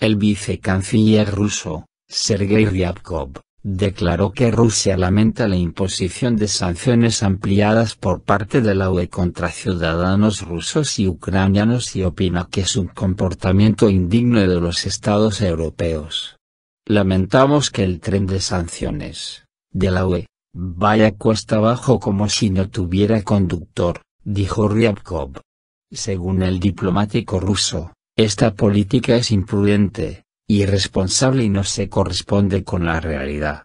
El vicecanciller ruso, Sergei Ryabkov, declaró que Rusia lamenta la imposición de sanciones ampliadas por parte de la UE contra ciudadanos rusos y ucranianos y opina que es un comportamiento indigno de los estados europeos. Lamentamos que el tren de sanciones, de la UE, vaya cuesta abajo como si no tuviera conductor, dijo Ryabkov. Según el diplomático ruso, esta política es imprudente, irresponsable y no se corresponde con la realidad.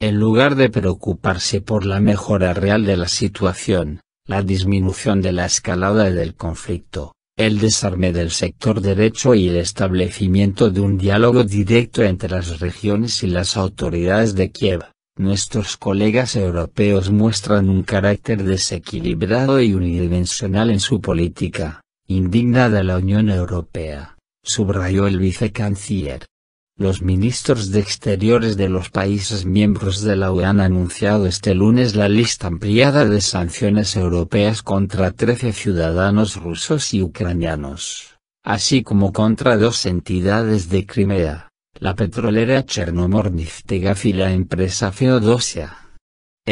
En lugar de preocuparse por la mejora real de la situación, la disminución de la escalada del conflicto, el desarme del sector derecho y el establecimiento de un diálogo directo entre las regiones y las autoridades de Kiev, nuestros colegas europeos muestran un carácter desequilibrado y unidimensional en su política indignada la Unión Europea, subrayó el vicecanciller. Los ministros de Exteriores de los países miembros de la UE han anunciado este lunes la lista ampliada de sanciones europeas contra 13 ciudadanos rusos y ucranianos, así como contra dos entidades de Crimea, la petrolera Chernomornivtega y la empresa Feodosia. E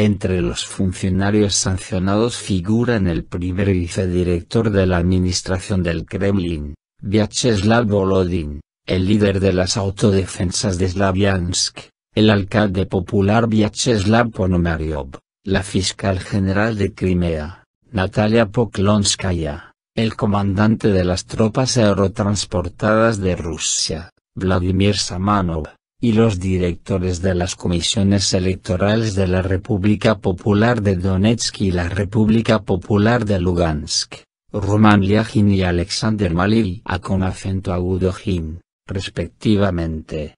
entre los funcionarios sancionados figuran el primer vicedirector de la administración del Kremlin, Vyacheslav Volodin, el líder de las autodefensas de Slavyansk, el alcalde popular Vyacheslav Ponomaryov, la fiscal general de Crimea, Natalia Poklonskaya, el comandante de las tropas aerotransportadas de Rusia, Vladimir Samanov, y los directores de las comisiones electorales de la República Popular de Donetsk y la República Popular de Lugansk, Roman Liagin y Alexander Malil, a con acento agudo Jim, respectivamente,